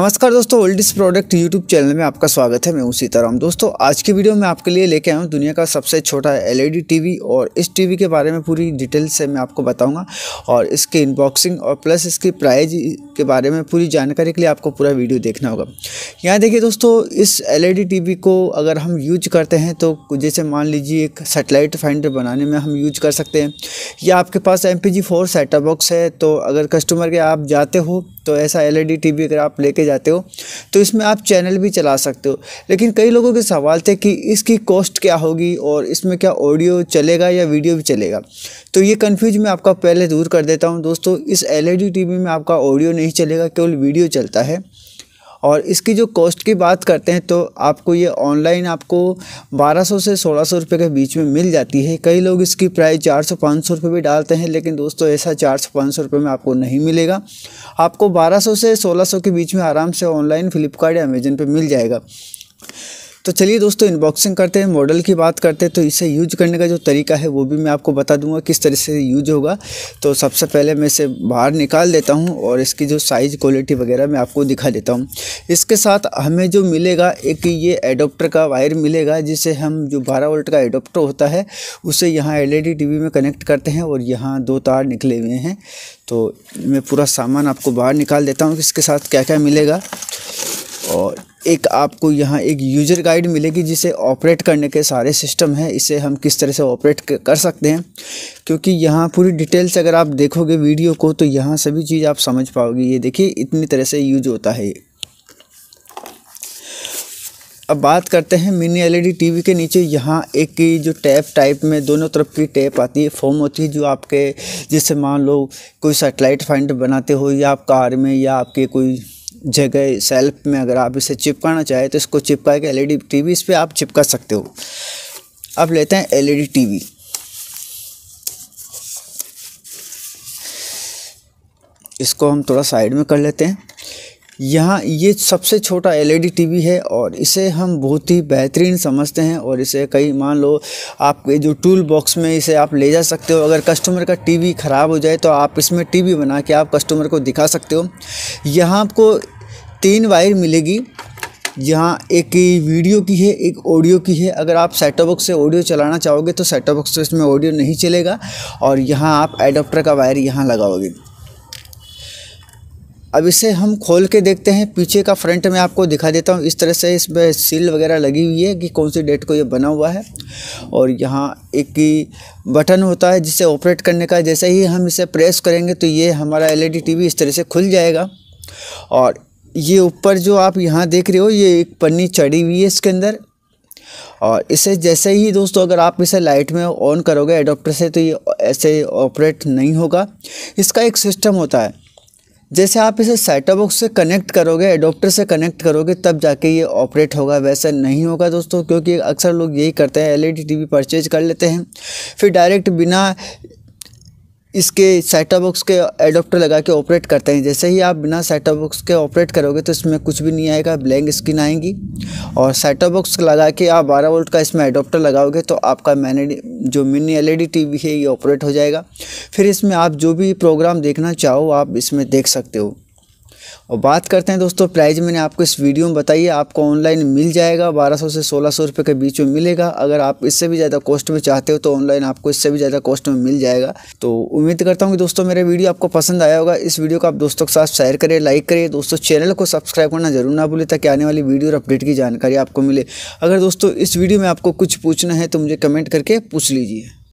नमस्कार दोस्तों ओल्डिस product YouTube channel में आपका स्वागत है मैं उसी तरह दोस्तों आज की वीडियो में आपके लिए लेके आया हूँ दुनिया का सबसे छोटा एलईडी टीवी e और इस टीवी के बारे में पूरी डिटेल से मैं आपको बताऊंगा और इसके इनबॉक्सिंग और प्लस इसकी प्राइज के बारे में पूरी जानकारी के लिए आपको पूरा वीडियो देखना होगा यहाँ देखिए दोस्तों इस एल ई e को अगर हम यूज करते हैं तो जैसे मान लीजिए एक सेटेलाइट फाइंडर बनाने में हम यूज कर सकते हैं या आपके पास M P G four setup box है तो अगर कस्टमर के आप जाते हो तो ऐसा एल ई e अगर आप लेके जाते हो तो इसमें आप चैनल भी चला सकते हो लेकिन कई लोगों के सवाल थे कि इसकी कॉस्ट क्या होगी और इसमें क्या ऑडियो चलेगा या वीडियो भी चलेगा तो ये कन्फ्यूज मैं आपका पहले दूर कर देता हूँ दोस्तों इस एल ई e में आपका ऑडियो नहीं चलेगा केवल वीडियो चलता है और इसकी जो कॉस्ट की बात करते हैं तो आपको ये ऑनलाइन आपको 1200 से 1600 रुपए के बीच में मिल जाती है कई लोग इसकी प्राइस 400 500 रुपए भी डालते हैं लेकिन दोस्तों ऐसा 400 500 रुपए में आपको नहीं मिलेगा आपको 1200 से 1600 के बीच में आराम से ऑनलाइन फ्लिपकार्ट या अमेजन पर मिल जाएगा तो चलिए दोस्तों इनबॉक्सिंग करते हैं मॉडल की बात करते हैं तो इसे यूज करने का जो तरीका है वो भी मैं आपको बता दूंगा किस तरह से यूज होगा तो सबसे पहले मैं इसे बाहर निकाल देता हूं और इसकी जो साइज़ क्वालिटी वगैरह मैं आपको दिखा देता हूं इसके साथ हमें जो मिलेगा एक ये एडोप्टर का वायर मिलेगा जिसे हम जो बारह वोल्ट का एडोप्टर होता है उसे यहाँ एल ई में कनेक्ट करते हैं और यहाँ दो तार निकले हुए हैं तो मैं पूरा सामान आपको बाहर निकाल देता हूँ इसके साथ क्या क्या मिलेगा और एक आपको यहाँ एक यूजर गाइड मिलेगी जिसे ऑपरेट करने के सारे सिस्टम हैं इसे हम किस तरह से ऑपरेट कर सकते हैं क्योंकि यहाँ पूरी डिटेल्स अगर आप देखोगे वीडियो को तो यहाँ सभी चीज़ आप समझ पाओगे ये देखिए इतनी तरह से यूज होता है ये अब बात करते हैं मिनी एलईडी टीवी के नीचे यहाँ एक की जो टैप टाइप में दोनों तरफ की टैप आती है फोम होती है जो आपके जैसे मान लो कोई सेटेलाइट फाइंड बनाते हो या आप कार में या आपके कोई जगह सेल्फ में अगर आप इसे चिपकाना चाहें तो इसको चिपका के एलईडी टीवी इस पर आप चिपका सकते हो अब लेते हैं एलईडी टीवी इसको हम थोड़ा साइड में कर लेते हैं यहाँ ये सबसे छोटा एलईडी टीवी e है और इसे हम बहुत ही बेहतरीन समझते हैं और इसे कई मान लो आपके जो टूल बॉक्स में इसे आप ले जा सकते हो अगर कस्टमर का टीवी ख़राब हो जाए तो आप इसमें टीवी बना के आप कस्टमर को दिखा सकते हो यहाँ आपको तीन वायर मिलेगी यहाँ एक वीडियो की है एक ऑडियो की है अगर आप सेटअप बॉक्स से ऑडियो चलाना चाहोगे तो सेटअप बॉक्स से इसमें ऑडियो नहीं चलेगा और यहाँ आप एडोप्टर का वायर यहाँ लगाओगे अब इसे हम खोल के देखते हैं पीछे का फ्रंट में आपको दिखा देता हूँ इस तरह से इसमें सील वगैरह लगी हुई है कि कौन सी डेट को ये बना हुआ है और यहाँ एक बटन होता है जिसे ऑपरेट करने का जैसे ही हम इसे प्रेस करेंगे तो ये हमारा एलईडी टीवी इस तरह से खुल जाएगा और ये ऊपर जो आप यहाँ देख रहे हो ये एक पन्नी चढ़ी हुई है इसके अंदर और इसे जैसे ही दोस्तों अगर आप इसे लाइट में ऑन करोगे एडोप्टर से तो ये ऐसे ऑपरेट नहीं होगा इसका एक सिस्टम होता है जैसे आप इसे सेटाबॉक्स से कनेक्ट करोगे एडोप्टर से कनेक्ट करोगे तब जाके ये ऑपरेट होगा वैसे नहीं होगा दोस्तों क्योंकि अक्सर लोग यही करते हैं एलईडी टीवी परचेज कर लेते हैं फिर डायरेक्ट बिना इसके सेटा बॉक्स के एडोप्टर लगा के ऑपरेट करते हैं जैसे ही आप बिना सेटा बॉक्स के ऑपरेट करोगे तो इसमें कुछ भी नहीं आएगा ब्लैंक स्क्रीन आएगी और सेटा बॉक्स लगा के आप 12 वोल्ट का इसमें एडोप्टर लगाओगे तो आपका मैनी जो मिनी एलईडी टीवी है ये ऑपरेट हो जाएगा फिर इसमें आप जो भी प्रोग्राम देखना चाहो आप इसमें देख सकते हो और बात करते हैं दोस्तों प्राइस मैंने आपको इस वीडियो में बताई है आपको ऑनलाइन मिल जाएगा 1200 से 1600 रुपए के बीच में मिलेगा अगर आप इससे भी ज़्यादा कॉस्ट में चाहते हो तो ऑनलाइन आपको इससे भी ज़्यादा कॉस्ट में मिल जाएगा तो उम्मीद करता हूँ कि दोस्तों मेरा वीडियो आपको पसंद आया होगा इस वीडियो को आप दोस्तों के साथ शेयर करें लाइक करें दोस्तों चैनल को सब्सक्राइब करना जरूर ना भूलें ताकि आने वाली वीडियो और अपडेट की जानकारी आपको मिले अगर दोस्तों इस वीडियो में आपको कुछ पूछना है तो मुझे कमेंट करके पूछ लीजिए